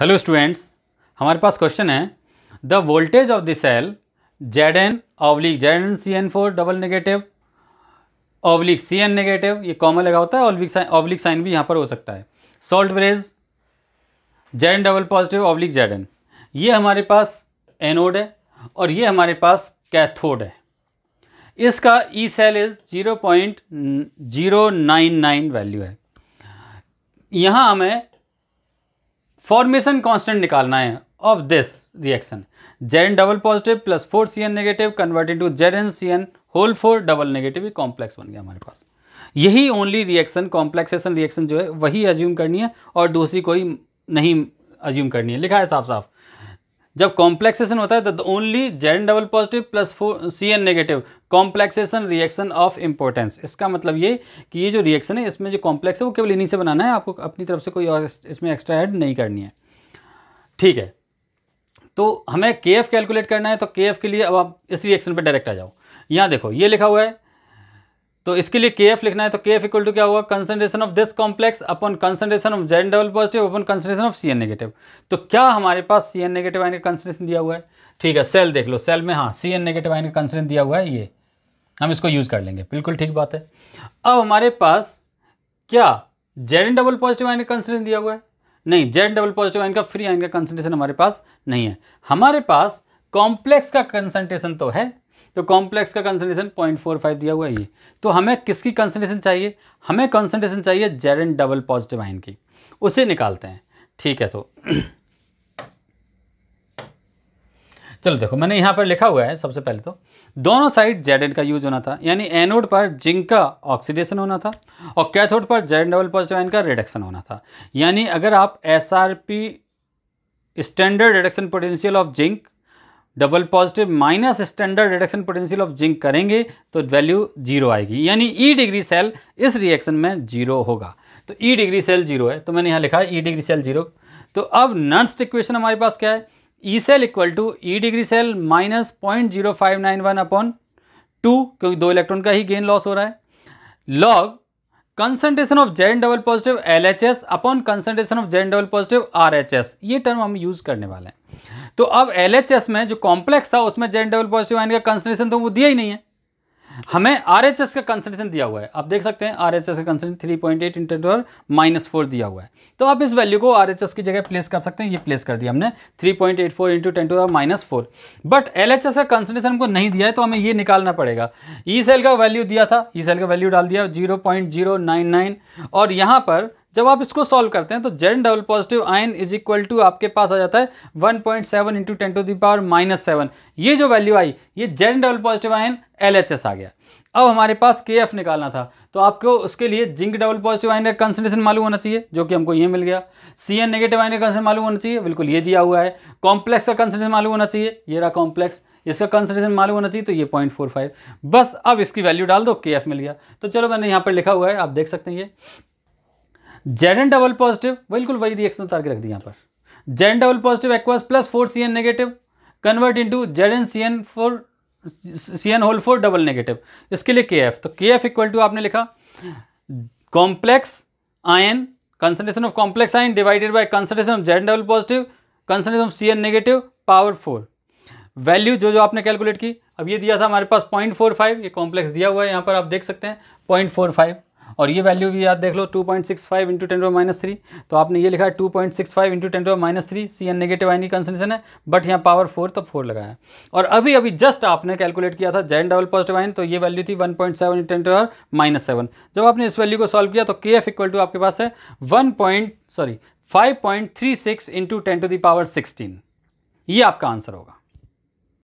hello students हमारे पास question है the voltage of the cell Z N oblique Z N C N four double negative oblique C N negative ये common लगा होता है oblique sign oblique sign भी यहाँ पर हो सकता है salt bridge Z N double positive oblique Z N ये हमारे पास एनोड है और ये हमारे पास कैथोड है इसका E cell is zero point zero nine nine value है यहाँ हमें फॉर्मेशन कांस्टेंट निकालना है of this reaction Z N double positive plus four C N negative into Z N C N whole four double negative complex बन गया हमारे पास यही only reaction complexation reaction जो है वही अज्यूम करनी है और दूसरी कोई नहीं अज्यूम करनी है लिखा है साफ साफ जब कॉम्प्लेक्सेशन होता है तो only Z double positive plus four C N negative complexation reaction of importance इसका मतलब ये कि ये जो रिएक्शन है इसमें जो कॉम्प्लेक्स है वो केवल इन्हीं से बनाना है आपको अपनी तरफ से कोई और इसमें एक्स्ट्रा ऐड नहीं करनी है ठीक है तो हमें के कैलकुलेट करना है तो के के लिए अब आप इस रिएक्शन पर डायरेक्ट आ जाओ यहाँ देखो ये लिखा हुआ है तो इसके लिए के एफ लिखना है तो के एफ इक्वल टू क्या होगा concentration of this complex upon concentration of Z double positive upon concentration of C N negative तो क्या हमारे पास सी एन नेगेटिव आइन का कंसनट्रेशन दिया हुआ है ठीक है सेल देख लो सेल में हाँ सी एन नेगेटिव आइन का कंसनट्रेशन दिया हुआ है ये हम इसको यूज़ कर लेंगे बिल्कुल ठीक बात है अब हमारे पास क्या Z N double positive ion का कंसनट्रेशन दिया हुआ है नहीं जेड डबल पॉजिटिव आइन का फ्री आइन का कंसनट्रेशन हमारे पास नहीं है हमारे पास कॉम्प्लेक्स का कंसनट्रेशन तो है तो कॉम्प्लेक्स का कंसनट्रेशन 0.45 दिया हुआ ये तो हमें किसकी कंसनट्रेशन चाहिए हमें कंसनट्रेशन चाहिए Z and double positive ion की उसे निकालते हैं ठीक है तो चलो देखो मैंने यहाँ पर लिखा हुआ है सबसे पहले तो दोनों साइड जेड का यूज होना था यानी एनोड पर जिंक का ऑक्सीडेशन होना था और कैथोड पर जेड डबल पॉजिटिव आइन का रिडक्शन होना था यानी अगर आप S standard reduction potential of zinc double positive minus standard reduction potential of zinc करेंगे तो वैल्यू जीरो आएगी यानी ई e डिग्री सेल इस रिएक्शन में जीरो होगा तो E e degree cell zero है तो मैंने यहाँ लिखा E e degree cell zero तो अब नर्स्ट इक्वेशन हमारे पास क्या है E cell equal to E degree cell minus point zero five nine one upon two क्योंकि दो इलेक्ट्रॉन का ही गेन लॉस हो रहा है log concentration of Z double positive L H S upon concentration of Z double positive R H S ये term हम use करने वाले हैं तो अब एल में जो कॉम्प्लेक्स था उसमें जेन डबल पॉजिटिव आइन का कंसनट्रेशन तो वो दिया ही नहीं है हमें आर का कंसनट्रेशन दिया हुआ है आप देख सकते हैं आर एच एस का concentration three point eight into the power minus four दिया हुआ है तो आप इस वैल्यू को आर की जगह प्लेस कर सकते हैं ये प्लेस कर दिया हमने three point eight four into ten to the power minus four but L H का कंसनट्रेशन को नहीं दिया है तो हमें ये निकालना पड़ेगा ई e सेल का वैल्यू दिया था ई e सेल का वैल्यू डाल दिया जीरो और यहाँ पर जब आप इसको सॉल्व करते हैं तो zinc double positive ion is equal to आपके पास आ जाता है 1.7 point seven into ten to the power minus seven ये जो वैल्यू आई ये zinc double positive ion L आ गया अब हमारे पास के एफ निकालना था तो आपको उसके लिए जिंक डबल पॉजिटिव आयन का कंसनट्रेशन मालूम होना चाहिए जो कि हमको ये मिल गया सी एन नेगेटिव आयन का कंसनट्रेशन मालूम होना चाहिए बिल्कुल ये दिया हुआ है कॉम्प्लेक्स का कंसनट्रेशन मालूम होना चाहिए ये रहा कॉम्प्लेक्स इसका कंसनट्रेशन मालूम होना चाहिए तो ये पॉइंट फोर फाइव बस अब इसकी वैल्यू डाल दो के एफ मिल गया तो चलो मैंने यहाँ पर लिखा हुआ है आप देख सकते हैं ये जेड एन डबल पॉजिटिव बिल्कुल वही रिएक्शन उतार के रख दी यहाँ पर Z double positive aqueous plus four C N negative convert into Z N C N four C N whole four double negative इसके लिए के एफ तो के एफ इक्वल टू आपने लिखा complex ion concentration of complex ion divided by concentration of Z double positive concentration of C N negative power four value जो जो आपने कैलकुलेट की अब ये दिया था हमारे पास पॉइंट फोर फाइव ये कॉम्प्लेक्स दिया हुआ है यहाँ पर आप देख सकते हैं पॉइंट फोर फाइव और ये वैल्यू भी याद देख लो 2.65 point six five into ten minus three तो आपने ये लिखा है 2.65 point six five into ten minus three C N negative ion की कंसनट्रेशन है बट यहाँ पावर फोर तो फोर लगाया और अभी अभी जस्ट आपने कैलकुलेट किया था जैन डबल पॉजिटिव आइन तो ये वैल्यू थी one point seven into ten minus seven जब आपने इस वैल्यू को सॉल्व किया तो के एफ इक्वल टू आपके पास है one point sorry five point three six into ten to the power sixteen ये आपका आंसर होगा